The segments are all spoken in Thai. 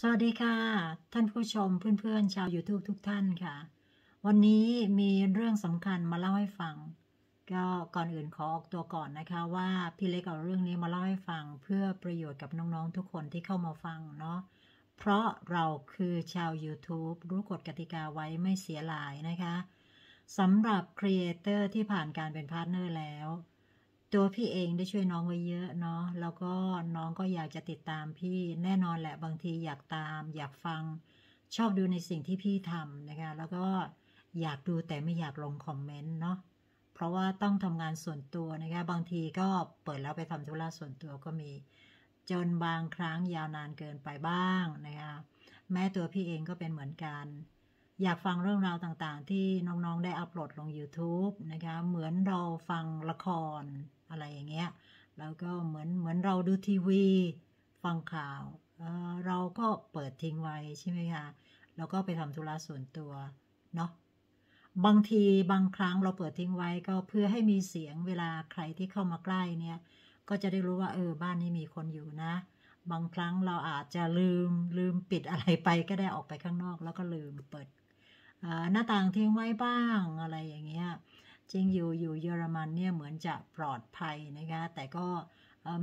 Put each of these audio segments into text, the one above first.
สวัสดีค่ะ ท่านผู้ชมเพื่อนๆชาว YouTube ทุกท่านค่ะ วันนี้มีเรื่องสำคัญมาเล่าให้ฟัง ก็ก่อนอื่นขอออกตัวก่อนนะคะ ว่าพี่เล็กเอาเรื่องนี้มาเล่าให้ฟัง เพื่อประโยชน์กับน้องๆทุกคนที่เข้ามาฟังเนาะเพราะเราคือชาว YouTube รู้กฎกติกาไว้ไม่เสียหลายนะคะสำหรับครีเอเตอร์ที่ผ่านการเป็นพาร์ทเนอร์แล้วตัวพี่เองได้ช่วยน้องไว้เยอะเนาะ แล้วก็น้องก็อยากจะติดตามพี่แน่นอนแหละ บางทีอยากตาม อยากฟังชอบดูในสิ่งที่พี่ทำนะคะ แล้วก็อยากดูแต่ไม่อยากลงคอมเมนต์เนาะ เพราะว่าต้องทำงานส่วนตัวนะคะ บางทีก็เปิดแล้วไปทำธุระส่วนตัวก็มี จนบางครั้งยาวนานเกินไปบ้างนะคะ แม้ตัวพี่เองก็เป็นเหมือนกัน อยากฟังเรื่องราวต่างๆ ที่น้องๆ ได้อัปโหลดลง YouTube นะคะ เหมือนเราฟังละครอะไรอย่างเงี้ย แล้วก็เหมือนเหมือนเราดูทีวี ฟังข่าว เราก็เปิดทิ้งไว้ใช่ไหมคะแล้วก็ไปทำธุระส่วนตัวเนาะ บางทีบางครั้งเราเปิดทิ้งไว้ก็เพื่อให้มีเสียงเวลาใครที่เข้ามาใกล้เนี่ย ก็จะได้รู้ว่าเออบ้านนี้มีคนอยู่นะ บางครั้งเราอาจจะลืมลืมปิดอะไรไปก็ได้ออกไปข้างนอก แล้วก็ลืมเปิด หน้าต่างทิ้งไว้บ้างอะไรอย่างเงี้ยจริงอยู่อยู่เยอรมันเนี่ยเหมือนจะปลอดภัยนะคะแต่ก็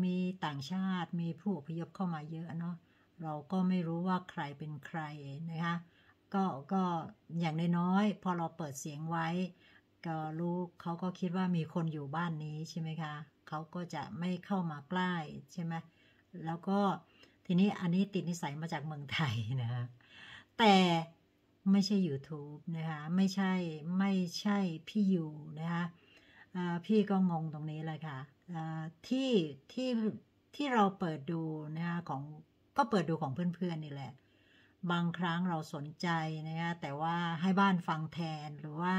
มีต่างชาติมีผู้อพยพเข้ามาเยอะเนาะเราก็ไม่รู้ว่าใครเป็นใครนะคะ ก็ก็อย่างน้อยๆ พอเราเปิดเสียงไว้ก็รู้เขาก็คิดว่ามีคนอยู่บ้านนี้ใช่ไหมคะเขาก็จะไม่เข้ามาใกล้ใช่ไหมแล้วก็ทีนี้อันนี้ติดนิสัยมาจากเมืองไทยนะแต่ไม่ใช่ YouTube นะคะ ไม่ใช่ไม่ใช่พี่อยู่นะคะพี่ก็งงตรงนี้เลยค่ะที่ที่ ที่เราเปิดดูนะคะของ ก็เปิดดูของเพื่อนๆนี่แหละ บางครั้งเราสนใจนะคะแต่ว่าให้บ้านฟังแทนหรือว่า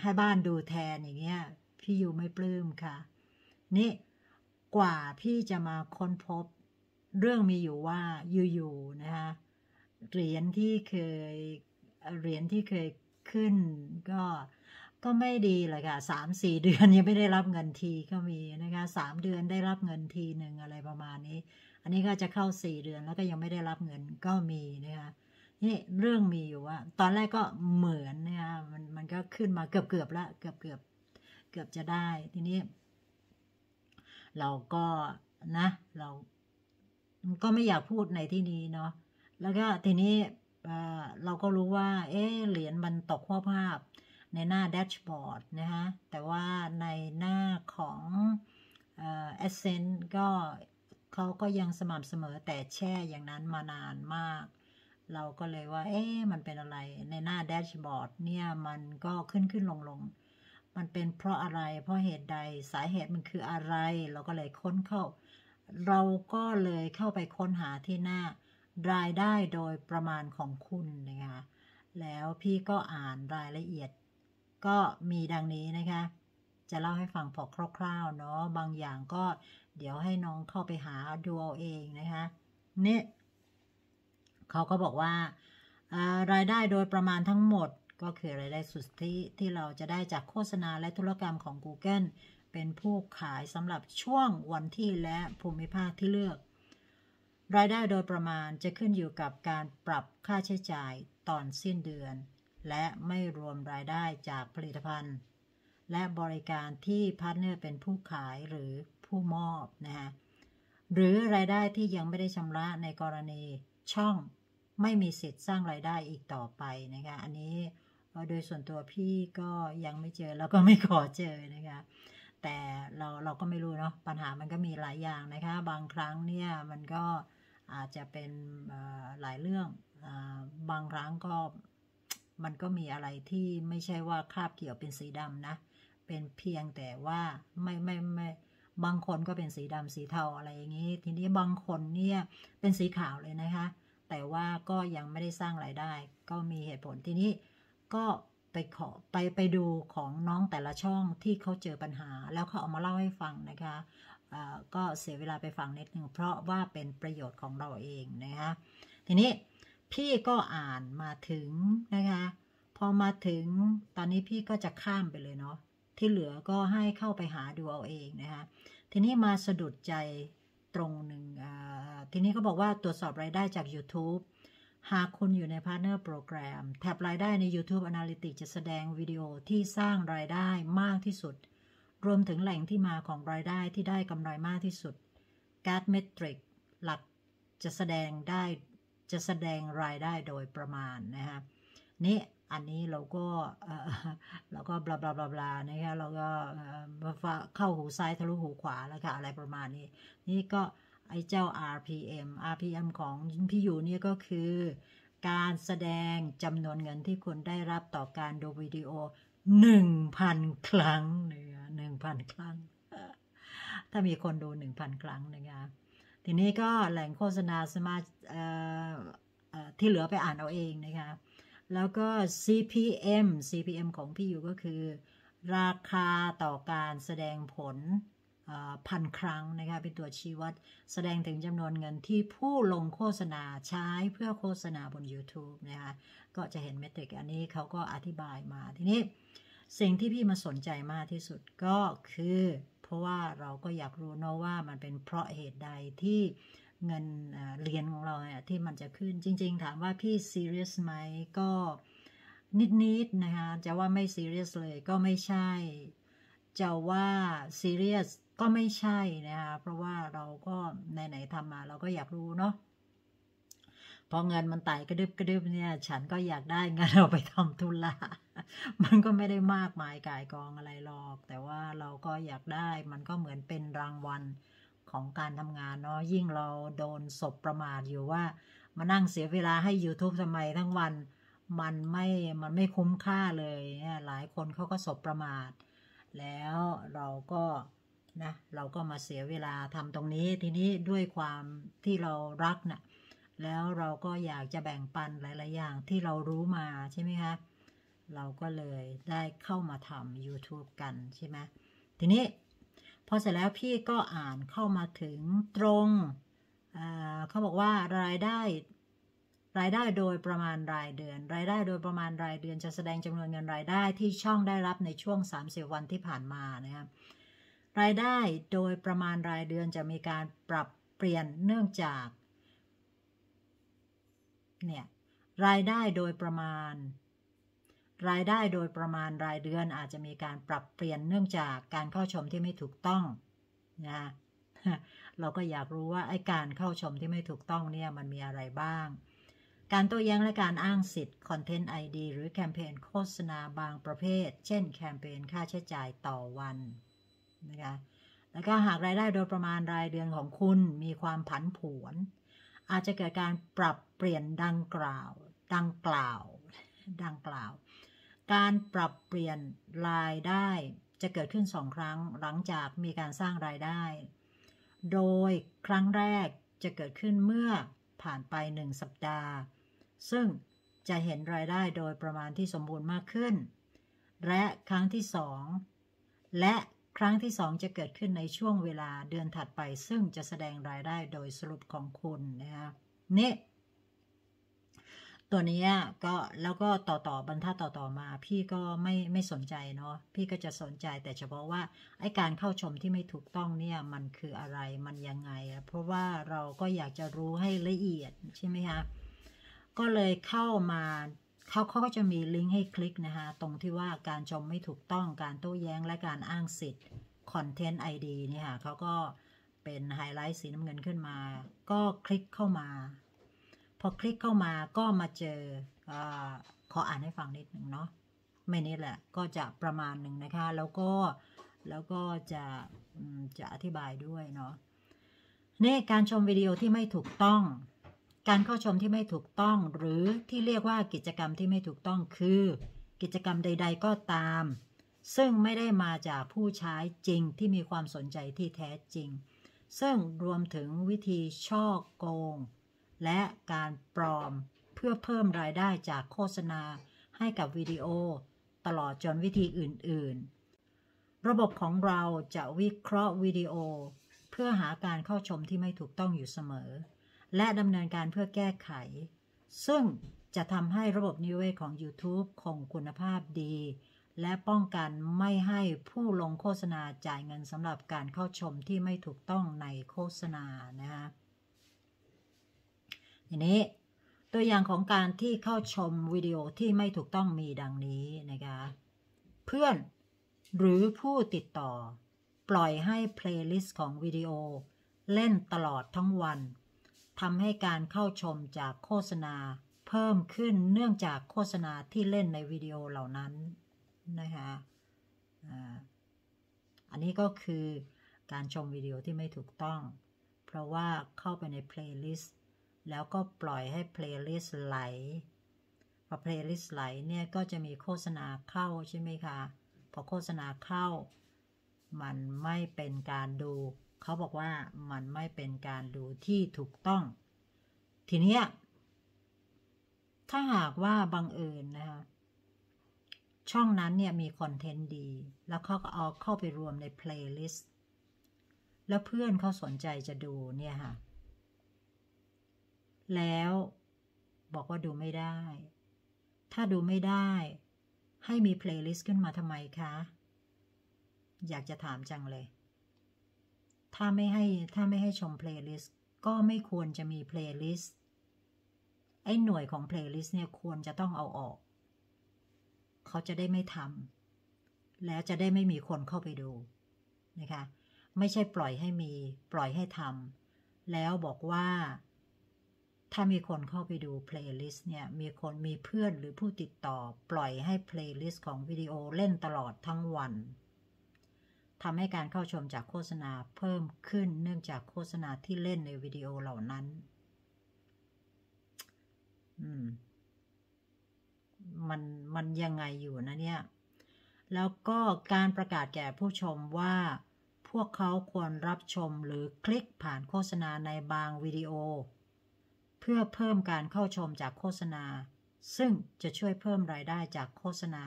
ให้บ้านดูแทนอย่างเงี้ยพี่อยู่ไม่ปลื้มค่ะ นี่กว่าพี่จะมาค้นพบ เรื่องมีอยู่ว่าอยู่ๆนะคะเหรียญที่เคยเหรียญที่เคยขึ้นก็ก็ไม่ดีเลยค่ะสามสี่เดือนยังไม่ได้รับเงินทีก็มีนะคะสามเดือนได้รับเงินทีหนึ่งอะไรประมาณนี้ อันนี้ก็จะเข้าสี่เดือนแล้วก็ยังไม่ได้รับเงินก็มีนะคะนี่เรื่องมีอยู่ว่าตอนแรกก็เหมือนนะคะมันมันก็ขึ้นมาเกือบเกือบละเกือบเกือบเกือบจะได้ทีนี้ เราก็นะเรา ก็ไม่อยากพูดในที่นี้เนาะแล้วก็ทีนี้เราก็รู้ว่า เอ๊เหรียญมันตกหัวภาพในหน้าแดชบอร์ดนะฮะแต่ว่าในหน้าของเอเซนก็เขาก็ยังสม่ำเสมอแต่แช่อย่างนั้นมานานมาก เราก็เลยว่า เอ๊มันเป็นอะไร ในหน้าแดชบอร์ดเนี่ยมันก็ขึ้นขึ้นลงลง มันเป็นเพราะอะไร เพราะเหตุใดสาเหตุมันคืออะไร เราก็เลยค้นเข้า เราก็เลยเข้าไปค้นหาที่หน้ารายได้โดยประมาณของคุณนะคะ แล้วพี่ก็อ่านรายละเอียดก็มีดังนี้นะคะ จะเล่าให้ฟังพอคร่าวๆเนาะ บางอย่างก็เดี๋ยวให้น้องเข้าไปหาดูเอาเองนะคะนี่เขาก็บอกว่า รายได้โดยประมาณทั้งหมดก็คือรายได้สุทธิที่เราจะได้จากโฆษณาและธุรกรรมของ Google เป็นผู้ขายสำหรับช่วงวันที่และภูมิภาคที่เลือกรายได้โดยประมาณจะขึ้นอยู่กับการปรับค่าใช้จ่ายตอนสิ้นเดือน และไม่รวมรายได้จากผลิตภัณฑ์ และบริการที่พาร์ทเนอร์เป็นผู้ขายหรือผู้มอบนะฮะหรือรายได้ที่ยังไม่ได้ชำระในกรณีช่องไม่มีสิทธิ์สร้างรายได้อีกต่อไปนะคะอันนี้โดยส่วนตัวพี่ก็ยังไม่เจอแล้วก็ไม่ขอเจอนะคะแต่เราเราก็ไม่รู้เนาะปัญหามันก็มีหลายอย่างนะคะ บางครั้งเนี่ยมันก็อาจจะเป็นหลายเรื่อง บางร้างก็ มันก็มีอะไรที่ไม่ใช่ว่าคาบเกี่ยวเป็นสีดำนะ เป็นเพียงแต่ว่าไม่ไม่ไม่ บางคนก็เป็นสีดำสีเทาอะไรอย่างนี้ ทีนี้บางคนเนี่ยเป็นสีขาวเลยนะคะ แต่ว่าก็ยังไม่ได้สร้างรายได้ ก็มีเหตุผลทีนี้ก็ไปขอไปไปดูของน้องแต่ละช่องที่เขาเจอปัญหา แล้วเขาเอามาเล่าให้ฟังนะคะก็เสียเวลาไปฟังนิดนึงเพราะว่าเป็นประโยชน์ของเราเองนะคะทีนี้พี่ก็อ่านมาถึงนะคะพอมาถึงตอนนี้พี่ก็จะข้ามไปเลยเนาะที่เหลือก็ให้เข้าไปหาดูเอาเองนะคะทีนี้มาสะดุดใจตรงหนึ่งทีนี้ก็บอกว่าตรวจสอบรายได้จาก YouTube หากคุณอยู่ใน Partner Program แท็บรายได้ใน YouTube Analytics จะแสดงวิดีโอที่สร้างรายได้มากที่สุดรวมถึงแหล่งที่มาของรายได้ที่ได้กำไรมากที่สุดการ์ดเมตริกหลักจะแสดงได้จะแสดงรายได้โดยประมาณนะคะนี่อันนี้เราก็เราก็บลาบลาบลาบลานะคะเราก็เข้าหูซ้ายทะลุหู ขวาแล้วค่ะอะไรประมาณนี้ นี่ก็ ไอ้ เจ้า RPM RPM ของพี่อยู่เนี่ยก็คือ การแสดงจำนวนเงินที่คุณได้รับต่อการดูวิดีโอ 1,000 ครั้งเนึหนึ่งพันครั้งถ้ามีคนดูหนึ่งพันครั้ง นะคะทีนี้ก็แหล่งโฆษณาสมาที่เหลือไปอ่าน เอา เอง นะคะ แล้วก็ CPM CPM ของ พี่ อยู่ ก็คือราคาต่อการแสดงผลพัน ครั้ง นะคะ เป็นตัวชี้วัดแสดงถึงจำนวนเงินที่ผู้ลงโฆษณาใช้เพื่อโฆษณาบน YouTube นะคะ ก็จะเห็นเมตริกอันนี้เขาก็อธิบายมาทีนี้สิ่งที่พี่มาสนใจมากที่สุดก็คือ เพราะว่าเราก็อยากรู้เนาะว่ามันเป็นเพราะเหตุใดที่เงินเหรียญของเราเนี่ยที่มันจะขึ้นจริง ๆ ถามว่าพี่ซีเรียสไหมก็นิดๆนะคะจะว่าไม่ซีเรียสเลยก็ไม่ใช่จะว่าซีเรียสก็ไม่ใช่นะคะเพราะว่าเราก็ไหนๆทำมา เราก็อยากรู้เนาะพอเงินมันไต่กระดึบกระดึบเนี่ย ฉันก็อยากได้เงินเราไปทำธทุนละมันก็ไม่ได้มากมายกายกองอะไรหรอก แต่ว่าเราก็อยากได้ มันก็เหมือนเป็นรางวัลของการทำงานเนาะยิ่งเราโดนศพประมาทอยู่ว่า มานั่งเสียเวลาให้ YouTube ทำไมทั้งวันมันไม่มันไม่คุ้มค่าเลย เนี่ย หลายคนเขาก็ศพประมาท แล้วเราก็นะ เราก็มาเสียเวลาทำตรงนี้ทีนี้ด้วยความที่เรารักนะ่ะแล้วเราก็อยากจะแบ่งปันหลาย ๆ อย่างที่เรารู้มาใช่ไหมคะ เราก็เลยได้เข้ามาทำ YouTube กันใช่ไหมทีนี้พอเสร็จแล้วพี่ก็อ่านเข้ามาถึงตรงเเขาบอกว่ารายได้ รายได้โดยประมาณรายเดือน รายได้โดยประมาณรายเดือนจะแสดงจำนวนเงินรายได้ที่ช่องได้รับในช่วง 30 วันที่ผ่านมานะครับรายได้โดยประมาณรายเดือนจะมีการปรับเปลี่ยนเนื่องจากเนี่ยรายได้โดยประมาณ รายได้โดยประมาณรายเดือนอาจจะมีการปรับเปลี่ยนเนื่องจากการเข้าชมที่ไม่ถูกต้องนะเราก็อยากรู้ว่า ไอ้การเข้าชมที่ไม่ถูกต้อง เนี่ยมันมีอะไรบ้าง การโต้แย้งและการอ้างสิทธิ์คอนเทนต์ไอดีหรือแคมเปญโฆษณาบางประเภท เช่นแคมเปญค่าใช้จ่ายต่อวันนะคะแล้วก็หากรายได้โดยประมาณรายเดือนของคุณมีความผันผวนอาจจะเกิดการปรับเปลี่ยนดังกล่าว ดังกล่าว ดังกล่าว การปรับเปลี่ยนรายได้ จะเกิดขึ้นสองครั้งหลังจากมีการสร้างรายได้ โดยครั้งแรกจะเกิดขึ้นเมื่อผ่านไปหนึ่งสัปดาห์ ซึ่งจะเห็นรายได้โดยประมาณที่สมบูรณ์มากขึ้น และครั้งที่สอง และครั้งที่สองจะเกิดขึ้นในช่วงเวลาเดือนถัดไปซึ่งจะแสดงรายได้โดยสรุปของคุณ นะคะนี่ ตัวนี้ก็ แล้วก็ต่อต่อบรรทัดต่อต่อมา พี่ก็ไม่ไม่สนใจเนาะพี่ก็จะสนใจแต่เฉพาะว่า ไอ้การเข้าชมที่ไม่ถูกต้องเนี่ย มันคืออะไรมันยังไง เพราะว่าเราก็อยากจะรู้ให้ละเอียดใช่ไหมคะก็เลยเข้ามาเขาเขาก็จะมีลิงก์ให้คลิกนะคะตรงที่ว่าการชมไม่ถูกต้องการโต้แย้งและการอ้างสิทธิ์คอนเทนต์ไอดีนี่ค่ะเขาก็เป็นไฮไลท์สีน้ำเงินขึ้นมาก็คลิกเข้ามา พอคลิกเข้ามาก็มาเจออขออ่านให้ฟังนิดหนึ่งเนาะไม่นิดแหละ ก็จะประมาณหนึ่งนะคะ แล้วก็แล้วก็จะจะอธิบายด้วยเนาะนี่การชมวิดีโอที่ไม่ถูกต้องการเข้าชมที่ไม่ถูกต้องหรือที่เรียกว่ากิจกรรมที่ไม่ถูกต้องคือ กิจกรรมใด ๆ ก็ตาม ซึ่งไม่ได้มาจากผู้ใช้จริงที่มีความสนใจที่แท้จริง ซึ่งรวมถึงวิธีช่อโกง และการปลอมเพื่อเพิ่มรายได้จากโฆษณาให้กับวิดีโอ ตลอดจนวิธีอื่น ๆ ระบบของเราจะวิเคราะห์วิดีโอ เพื่อหาการเข้าชมที่ไม่ถูกต้องอยู่เสมอและดำเนินการเพื่อแก้ไข ซึ่งจะทำให้ระบบนิเวศของ YouTube คงคุณภาพดี และป้องกันไม่ให้ผู้ลงโฆษณาจ่ายเงินสำหรับการเข้าชมที่ไม่ถูกต้องในโฆษณานะคะทีนี้ตัวอย่างของการที่เข้าชมวิดีโอที่ไม่ถูกต้องมีดังนี้นะคะ เพื่อนหรือผู้ติดต่อ ปล่อยให้เพลย์ลิสต์ของวิดีโอ เล่นตลอดทั้งวันทำให้การเข้าชมจากโฆษณาเพิ่มขึ้นเนื่องจากโฆษณาที่เล่นในวิดีโอเหล่านั้น นะคะอันนี้ก็คือการชมวิดีโอที่ไม่ถูกต้อง เพราะว่าเข้าไปในเพลย์ลิสต์แล้วก็ปล่อยให้เพลย์ลิสต์ไหลพอเพลย์ลิสต์ไหลเนี่ยก็จะมีโฆษณาเข้าใช่ไหมคะพอโฆษณาเข้ามันไม่เป็นการดูเขาบอกว่ามันไม่เป็นการดูที่ถูกต้อง ทีนี้ถ้าหากว่าบังเอิญนะคะช่องนั้นเนี่ยมีคอนเทนต์ดี แล้วเขาก็เอาเข้าไปรวมในเพลย์ลิสต์แล้วเพื่อนเขาสนใจจะดูเนี่ยค่ะ แล้วบอกว่าดูไม่ได้ ถ้าดูไม่ได้ให้มีเพลย์ลิสต์ขึ้นมาทำไมคะ อยากจะถามจังเลยถ้าไม่ให้ถ้าไม่ให้ชมเพลย์ลิสต์ก็ไม่ควรจะมีเพลย์ลิสต์ไอ้หน่วยของเพลย์ลิสต์เนี่ยควรจะต้องเอาออก เขาจะได้ไม่ทำแล้วจะได้ไม่มีคนเข้าไปดูนะคะ ไม่ใช่ปล่อยให้มี ปล่อยให้ทำแล้วบอกว่า ถ้ามีคนเข้าไปดูเพลย์ลิสต์เนี่ย มีคนมีเพื่อนหรือผู้ติดต่อปล่อยให้เพลย์ลิสต์ของวิดีโอเล่นตลอดทั้งวันทำให้การเข้าชมจากโฆษณาเพิ่มขึ้นเนื่องจากโฆษณาที่เล่นในวิดีโอเหล่านั้นอืมมัน มันยังไงอยู่นะเนี่ย แล้วก็การประกาศแก่ผู้ชมว่า พวกเขาควรรับชมหรือคลิกผ่านโฆษณาในบางวิดีโอ เพื่อเพิ่มการเข้าชมจากโฆษณา ซึ่งจะช่วยเพิ่มรายได้จากโฆษณา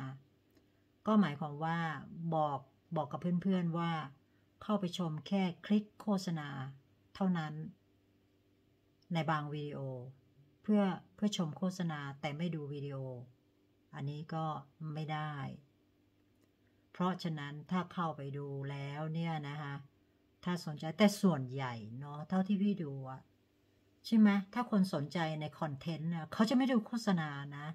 ก็หมายความว่าบอกบอกกับเพื่อนๆว่าเข้าไปชมแค่คลิกโฆษณาเท่านั้นในบางวิดีโอ เพื่อเพื่อชมโฆษณาแต่ไม่ดูวิดีโอ อันนี้ก็ไม่ได้ เพราะฉะนั้นถ้าเข้าไปดูแล้วเนี่ยนะคะถ้าสนใจแต่ส่วนใหญ่เนาะเท่าที่พี่ดูอะใช่ไหมถ้าคนสนใจในคอนเทนต์เขาจะไม่ดูโฆษณานะ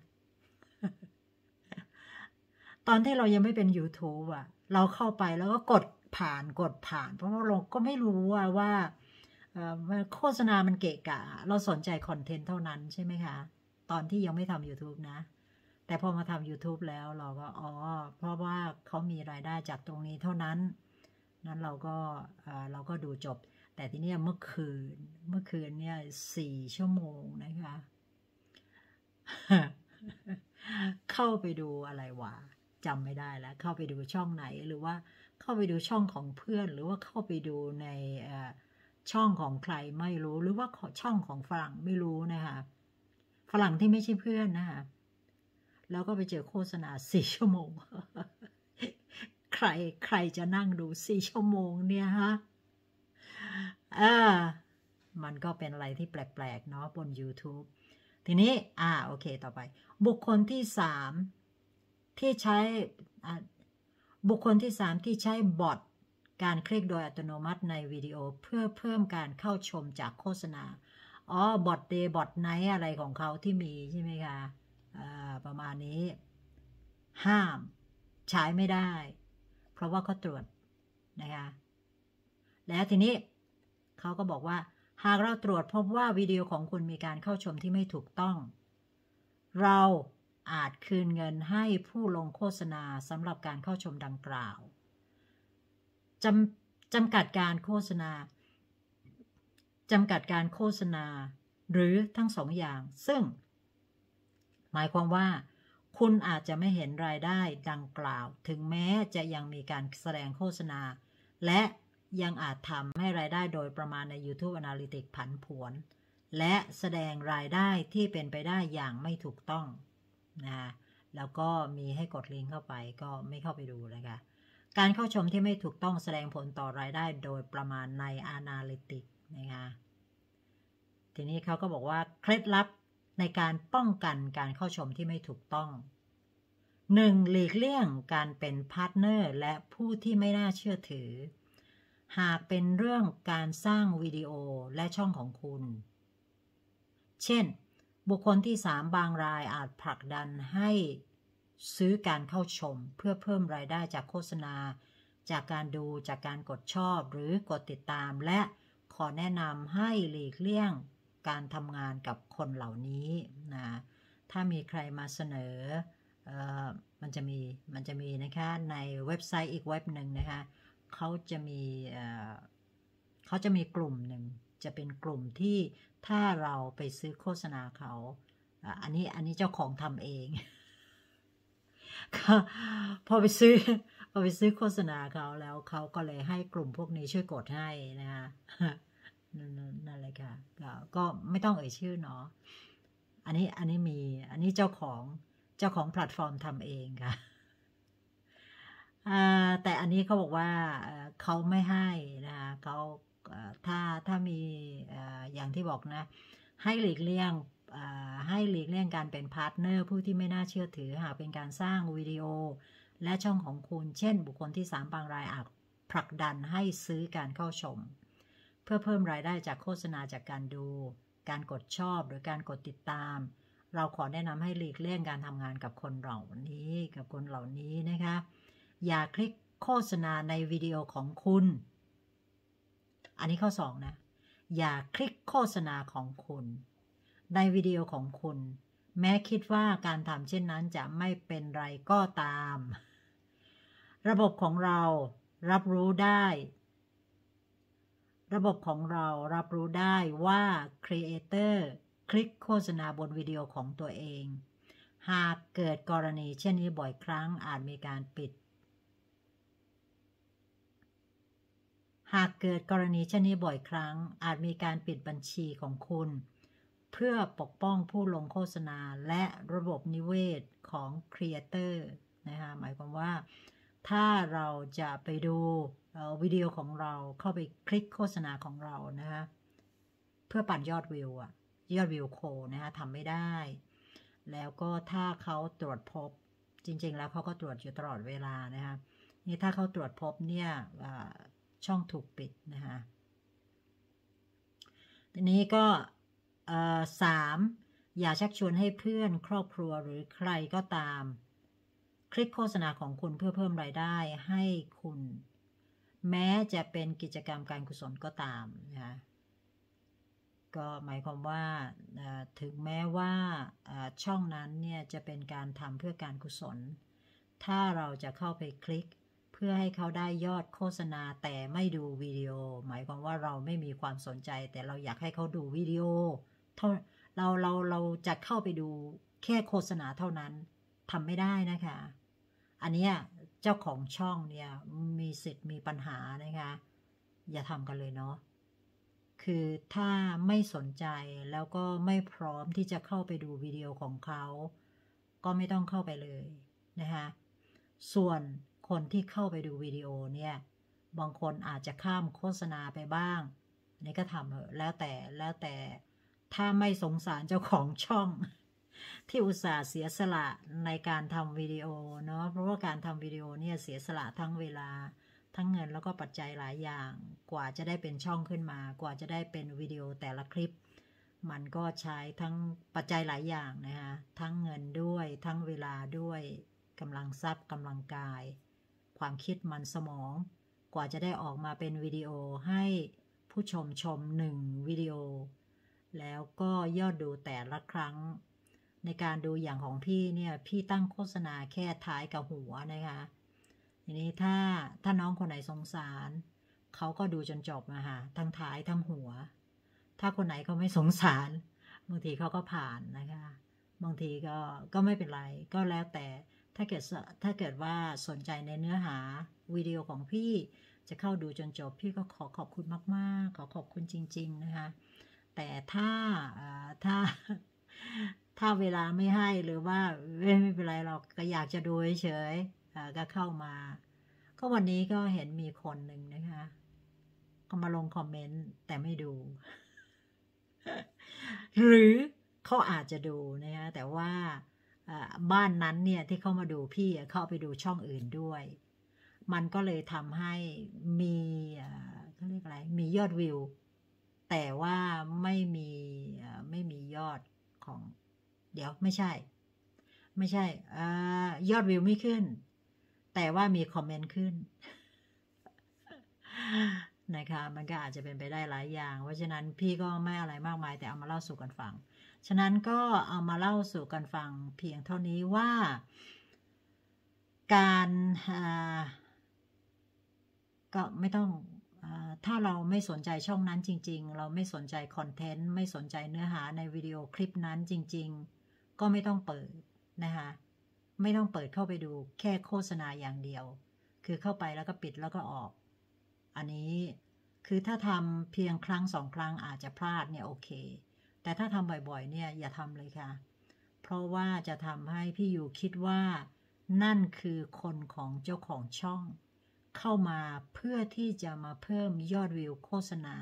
ตอนที่เรายังไม่เป็น YouTube อะเราเข้าไปแล้วก็กดผ่านกดผ่านเพราะว่าเราก็ไม่รู้ว่าว่าโฆษณามันเกะกะ เราสนใจคอนเทนต์เท่านั้น ใช่ไหมคะ ตอนที่ยังไม่ทำ YouTube นะแต่พอมาทำ YouTube แล้วเราก็ อ๋อ เพราะว่าเขามีรายได้จากตรงนี้เท่านั้น นั้นเราก็เราก็ดูจบ แต่ทีนี้เมื่อคืน เมื่อคืนเนี่ยสี่ชั่วโมงนะคะเข้าไปดูอะไรวะจำไม่ได้แล้วเข้าไปดูช่องไหน หรือว่าเข้าไปดูช่องของเพื่อนหรือว่าเข้าไปดูในช่องของใครไม่รู้หรือว่าช่องของฝรั่งไม่รู้นะคะฝรั่งที่ไม่ใช่เพื่อนนะคะแล้วก็ไปเจอโฆษณาสี่ชั่วโมง ใครใครจะนั่งดูสี่ชั่วโมง เนี่ยฮะอ่ามันก็เป็นอะไรที่แปลกๆเนาะบน YouTube ทีนี้ อ่าโอเค ต่อไป บุคคลที่สามที่ใช้บุคคลที่ 3 ที่ใช้ บอท การคลิกโดยอัตโนมัติในวิดีโอ เพื่อเพิ่มการเข้าชมจากโฆษณาอ๋อบอทเดย์บอทไนท์อะไรของเขาที่มี ใช่ไหมคะประมาณนี้ ห้าม ใช้ไม่ได้ เพราะว่าเขาตรวจนะคะแล้วทีนี้เขาก็บอกว่า หากเราตรวจพบว่าวิดีโอของคุณมีการเข้าชมที่ไม่ถูกต้อง เราอาจคืนเงินให้ผู้ลงโฆษณาสำหรับการเข้าชมดังกล่าวจำจำกัดการโฆษณาจำกัดการโฆษณา หรือทั้งสองอย่าง ซึ่ง หมายความว่า คุณอาจจะไม่เห็นรายได้ดังกล่าว ถึงแม้จะยังมีการแสดงโฆษณา และยังอาจทำให้รายได้โดยประมาณใน YouTube Analytics ผันผวน และแสดงรายได้ที่เป็นไปได้อย่างไม่ถูกต้องนะคะแล้วก็มีให้กดลิงก์เข้าไป ก็ ไม่เข้าไปดูเลยค่ะการเข้าชมที่ไม่ถูกต้องแสดงผลต่อรายได้ โดยประมาณใน Analytics นะคะทีนี้เขาก็บอกว่า เคล็ดลับในการป้องกันการเข้าชมที่ไม่ถูกต้อง 1. หลีกเลี่ยงการเป็นพาร์ทเนอร์และผู้ที่ไม่น่าเชื่อถือ หากเป็นเรื่องการสร้างวิดีโอและช่องของคุณ เช่นบุคคลที่สามบางรายอาจ ผลักดันให้ซื้อการเข้าชมเพื่อเพิ่มรายได้จากโฆษณา จากการดูจากการกดชอบหรือกดติดตามและขอแนะนำให้หลีกเลี่ยงการทำงานกับคนเหล่านี้นะถ้ามีใครมาเสนออมันจะมี มันจะมีนะคะในเว็บไซต์อีกเว็บหนึ่งนะคะเขาจะมีเขาจะมีกลุ่มหนึ่งจะเป็นกลุ่มที่ถ้าเราไปซื้อโฆษณาเขาอันนี้อันนี้เจ้าของทำเอง พอไปซื้อ พอไปซื้อโฆษณาเขาแล้วเขาก็เลยให้กลุ่มพวกนี้ช่วยกดให้นะคะนั่นหละค่ะ ก็ไม่ต้องเอ่ยชื่อเนาะอันนี้อันนี้มี อันนี้เจ้าของ เจ้าของแพลตฟอร์มทำเองค่ะแต่อันนี้เขาบอกว่าเขาไม่ให้นะคะเขาถ้าถ้ามีอย่างที่บอกนะให้หลีกเลี่ยงให้หลีกเลี่ยงการเป็นพาร์ทเนอร์ผู้ที่ไม่น่าเชื่อถือหากเป็นการสร้างวิดีโอ และช่องของคุณเช่น บุคคลที่3บางรายอาจผลักดันให้ซื้อการเข้าชม เพื่อเพิ่มรายได้จากโฆษณาจากการดู การกดชอบ หรือ การกดติดตาม เราขอแนะนำให้หลีกเลี่ยงการทำงานกับคนเหล่านี้ กับคนเหล่านี้นะคะอย่าคลิกโฆษณาในวิดีโอของคุณอันนี้ข้อ 2 นะอย่าคลิกโฆษณาของคุณในวิดีโอของคุณ แม้คิดว่าการทำเช่นนั้นจะไม่เป็นไรก็ตาม ระบบของเรารับรู้ได้ ระบบของเรารับรู้ได้ว่าครีเอเตอร์คลิกโฆษณาบนวิดีโอของตัวเอง หากเกิดกรณีเช่นนี้บ่อยครั้งอาจมีการปิดหากเกิดกรณีเช่นนี้บ่อยครั้ง อาจมีการปิดบัญชีของคุณ เพื่อปกป้องผู้ลงโฆษณาและระบบนิเวศของครีเอเตอร์นะคะหมายความว่าถ้าเราจะไปดูวิดีโอของเราเข้าไปคลิกโฆษณาของเรา นะคะเพื่อปั่นยอดวิวอะยอดวิวโคนะคะทำไม่ได้ แล้วก็ถ้าเขาตรวจพบจริง ๆ แล้วเขาก็ตรวจอยู่ตลอดเวลานะคะนี่ถ้าเขาตรวจพบเนี่ยช่องถูกปิดนะคะทีนี้ก็สามอย่าชักชวนให้เพื่อนครอบครัวหรือใครก็ตาม คลิกโฆษณาของคุณเพื่อเพิ่มรายได้ให้คุณแม้จะเป็นกิจกรรมการกุศลก็ตามนะคะก็หมายความว่าถึงแม้ว่าช่องนั้นเนี่ยจะเป็นการทำเพื่อการกุศล ถ้าเราจะเข้าไปคลิกเพื่อให้เขาได้ยอดโฆษณาแต่ไม่ดูวิดีโอ หมายความว่าเราไม่มีความสนใจ แต่เราอยากให้เขาดูวิดีโอเาเราเราเราจะเข้าไปดูแค่โฆษณาเท่านั้นทำไม่ได้นะคะ อันนี้เจ้าของช่องเนี่ยมีสิทธิ์มีปัญหานะคะ อย่าทำกันเลยเนาะคือถ้าไม่สนใจแล้วก็ไม่พร้อมที่จะเข้าไปดูวิดีโอของเขา ก็ไม่ต้องเข้าไปเลยนะคะส่วนคนที่เข้าไปดูวิดีโอเนี่ย บางคนอาจจะข้ามโฆษณาไปบ้าง นี่ก็ทำเแล้ว แต่แล้วแต่ ถ้าไม่สงสารเจ้าของช่องที่อุตส่าห์เสียสละในการทำวิดีโอเนาะ เพราะว่าการทำวิดีโอเนี่ยเสียสละทั้งเวลา ทั้งเงินแล้วก็ปัจจัยหลายอย่าง กว่าจะได้เป็นช่องขึ้นมา กว่าจะได้เป็นวิดีโอแต่ละคลิป มันก็ใช้ทั้งปัจจัยหลายอย่างนะคะ ทั้งเงินด้วย ทั้งเวลาด้วยกำลังทรัพย์กำลังกายความคิดมันสมองกว่าจะได้ออกมาเป็นวิดีโอให้ผู้ชมชมหนึ่งวิดีโอ แล้วก็ยอด ดูแต่ละครั้งในการดูอย่างของพี่เนี่ยพี่ตั้งโฆษณาแค่ท้ายกับหัวนะคะทีนี้ถ้าถ้าน้องคนไหนสงสารเขาก็ดูจนจบมาค่ะทั้งท้ายทั้งหัว ถ้าคนไหนเขาไม่สงสารบางทีเขาก็ผ่านนะคะ บางทีก็ก็ไม่เป็นไรก็แล้วแต่ถ้าเกิดถ้าเกิดว่าสนใจในเนื้อหาวิดีโอของพี่จะเข้าดูจนจบ พี่ก็ขอขอบคุณมากๆขอขอบคุณจริง ๆ นะคะ แต่ถ้าถ้าถ้าเวลาไม่ให้หรือว่า ไม่เป็นไรเราก็อยากจะดูเฉยๆก็เข้ามา ก็วันนี้ก็เห็นมีคนหนึ่งนะคะ ก็มาลงคอมเมนต์แต่ไม่ดู หรือเขาอาจจะดู นะคะแต่ว่าบ้านนั้นเนี่ยที่เข้ามาดูพี่เข้าไปดูช่องอื่นด้วย มันก็เลยทำให้มีเขาเรียกอะไรมียอดวิวแต่ว่าไม่มีไม่มียอดของ เดี๋ยวไม่ใช่ ไม่ใช่ยอดวิวไม่ขึ้น แต่ว่ามีคอมเมนต์ขึ้นนะคะมันก็อาจจะเป็นไปได้หลายอย่าง เพราะฉะนั้นพี่ก็ไม่อะไรมากมาย แต่เอามาเล่าสู่กันฟังฉะนั้นก็เอามาเล่าสู่กันฟังเพียงเท่านี้ว่าการก็ไม่ต้องถ้าเราไม่สนใจช่องนั้นจริง ๆ เราไม่สนใจคอนเทนต์ไม่สนใจเนื้อหาในวิดีโอคลิปนั้นจริง ๆ ก็ไม่ต้องเปิดนะคะไม่ต้องเปิดเข้าไปดูแค่โฆษณาอย่างเดียว คือเข้าไปแล้วก็ปิดแล้วก็ออก อันนี้คือถ้าทำเพียงครั้งสองครั้งอาจจะพลาดเนี่ยโอเคแต่ถ้าทำบ่อยๆ เนี่ยอย่าทำเลยค่ะ เพราะว่าจะทำให้พี่อยู่คิดว่านั่นคือคนของเจ้าของช่อง เข้ามาเพื่อที่จะมาเพิ่มยอดวิวโฆษณา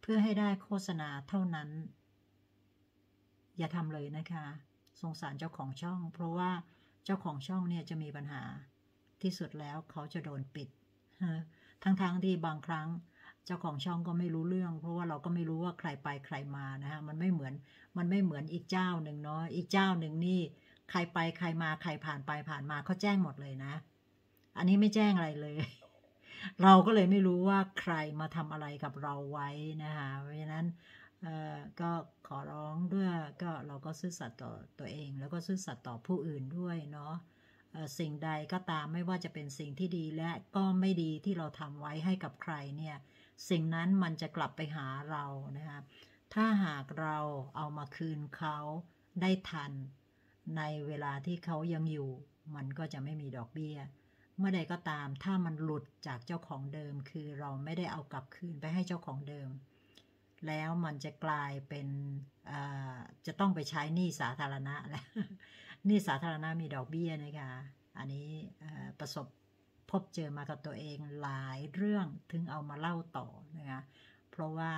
เพื่อให้ได้โฆษณาเท่านั้น อย่าทำเลยนะคะ สงสารเจ้าของช่อง เพราะว่าเจ้าของช่องเนี่ยจะมีปัญหา ที่สุดแล้วเขาจะโดนปิด ทั้งๆที่บางครั้งเจ้าของช่องก็ไม่รู้เรื่องเพราะว่าเราก็ไม่รู้ว่าใครไปใครมานะฮะ มันไม่เหมือนมันไม่เหมือนอีกเจ้าหนึ่งเนาะอีกเจ้าหนึ่งนี่ ใครไปใครมาใครผ่านไปผ่านมาเขาแจ้งหมดเลยนะ อันนี้ไม่แจ้งอะไรเลย เราก็เลยไม่รู้ว่าใครมาทำอะไรกับเราไว้นะคะเพราะฉะนั้นก็ขอร้องด้วยก็เราก็ซื่อสัตย์ต่อตัวเอง แล้วก็ซื่อสัตย์ต่อผู้อื่นด้วยเนาะสิ่งใดก็ตามไม่ว่าจะเป็นสิ่งที่ดีและก็ไม่ดีที่เราทำไว้ให้กับใคร เนี่ยสิ่งนั้นมันจะกลับไปหาเรานะคะถ้าหากเราเอามาคืนเขาได้ทันในเวลาที่เขายังอยู่ มันก็จะไม่มีดอกเบี้ย เมื่อใดก็ตาม ถ้ามันหลุดจากเจ้าของเดิม คือเราไม่ได้เอากลับคืน ไปให้เจ้าของเดิม แล้วมันจะกลายเป็นจะต้องไปใช้หนี้สาธารณะแล้วหนี้สาธารณะมีดอกเบี้ยนะคะ อันนี้ประสบพบเจอมากับตัวเองหลายเรื่องถึงเอามาเล่าต่อนะคะเพราะว่า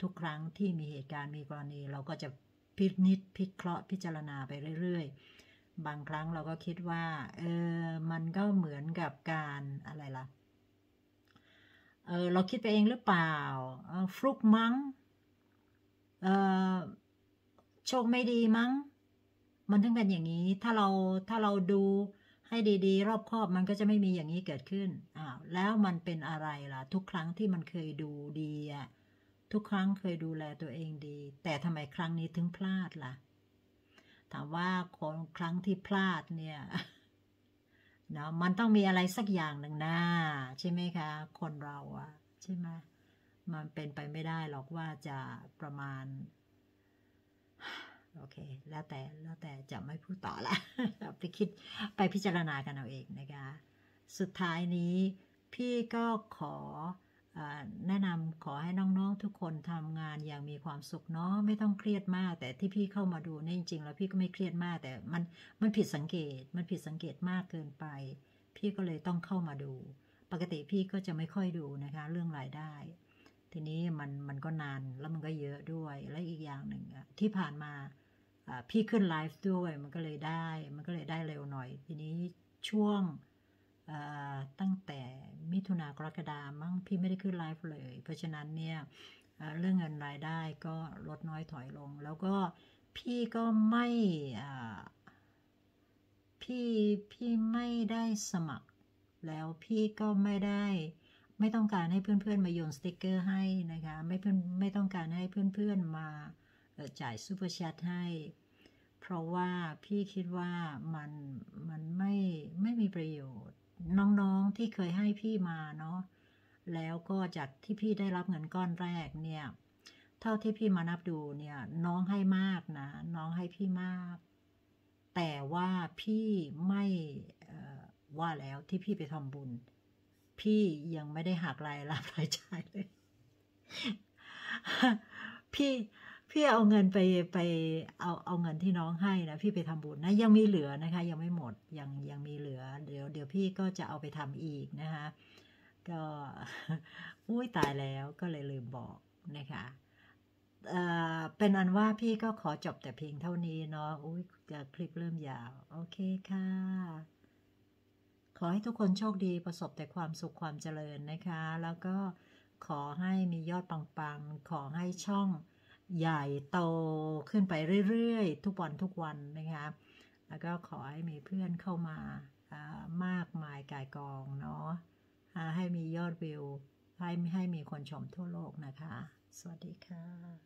ทุกครั้งที่มีเหตุการณ์มีกรณี เราก็จะพินิดพิเคราะห์ พิจารณาไปเรื่อยๆ บางครั้งเราก็คิดว่าเออมันก็เหมือนกับการอะไรล่ะเออเราคิดไปเองหรือเปล่าฟลุกมั้งเออโชคไม่ดีมั้ง มันถึงเป็นอย่างนี้ถ้าเราถ้าเราดูให้ดี ๆ รอบครอบ มันก็จะไม่มีอย่างนี้เกิดขึ้น อ้าวแล้วมันเป็นอะไรล่ะ ทุกครั้งที่มันเคยดูดีอะทุกครั้งเคยดูแลตัวเองดี แต่ทำไมครั้งนี้ถึงพลาดล่ะถามว่าคนครั้งที่พลาดเนี่ยเนาะมันต้องมีอะไรสักอย่างหนึ่งหน้าใช่ไหมคะ คนเราอะใช่ไหมมันเป็นไปไม่ได้ หรอกว่าจะประมาณโอเคแล้วแต่แล้วแต่จะไม่พูดต่อละไปคิดไปพิจารณากันเอาเองนะคะสุดท้ายนี้พี่ก็ขอแนะนำขอให้น้องๆ ทุกคนทำงานอย่างมีความสุขเนาะไม่ต้องเครียดมาก แต่ที่พี่เข้ามาดูนี่จริง ๆ แล้วพี่ก็ไม่เครียดมากแต่มัน มันผิดสังเกต มันผิดสังเกตมากเกินไป พี่ก็เลยต้องเข้ามาดู ปกติพี่ก็จะไม่ค่อยดูนะคะ เรื่องรายได้ ทีนี้มันมันก็นานแล้วมันก็เยอะด้วยและอีกอย่างหนึ่งที่ผ่านมาพี่ขึ้นไลฟ์ด้วย มันก็เลยได้ มันก็เลยได้เร็วหน่อย ทีนี้ช่วงตั้งแต่มิถุนากรกฎามั้งพี่ไม่ได้ขึ้นไลฟ์เลย เพราะฉะนั้นเนี่ยเรื่องเงินรายได้ก็ลดน้อยถอยลง แล้วก็พี่ก็ไม่พี่พี่ไม่ได้สมัคร แล้วพี่ก็ไม่ได้ไม่ต้องการให้เพื่อนๆมาโยนสติกเกอร์ให้นะคะไม่เพื่อนไม่ต้องการให้เพื่อนๆมาจ่ายซูเปอร์แชทให้ เพราะว่าพี่คิดว่ามันมันไม่ไม่มีประโยชน์ น้องๆที่เคยให้พี่มาเนาะแล้วก็จากที่พี่ได้รับเงินก้อนแรก เนี่ย เท่าที่พี่มานับดูเนี่ย น้องให้มากนะน้องให้พี่มาก แต่ว่าพี่ไม่ว่าแล้วที่พี่ไปทำบุญ พี่ยังไม่ได้หักรายรับรายจ่ายเลย พี่พี่เอาเงินไปไปเอาเอาเงินที่น้องให้นะพี่ไปทำบุญนะยังมีเหลือนะคะ ยังไม่หมดยังยังมีเหลือเดี๋ยวเดี๋ยวพี่ก็จะเอาไปทำอีกนะคะ ก็อุ้ยตายแล้วก็เลยลืมบอกนะคะเป็นอันว่าพี่ก็ขอจบแต่เพียงเท่านี้เนาะอุ้ยจะคลิปเริ่มยาวโอเคค่ะ ขอให้ทุกคนโชคดีประสบแต่ความสุขความเจริญนะคะ แล้วก็ขอให้มียอดปังๆ ขอให้ช่องใหญ่โตขึ้นไปเรื่อยๆ ทุกวันทุกวันนะคะ แล้วก็ขอให้มีเพื่อนเข้ามามากมายกายกองเนาะให้มียอดวิว ให้ให้มีคนชมทั่วโลกนะคะ สวัสดีค่ะ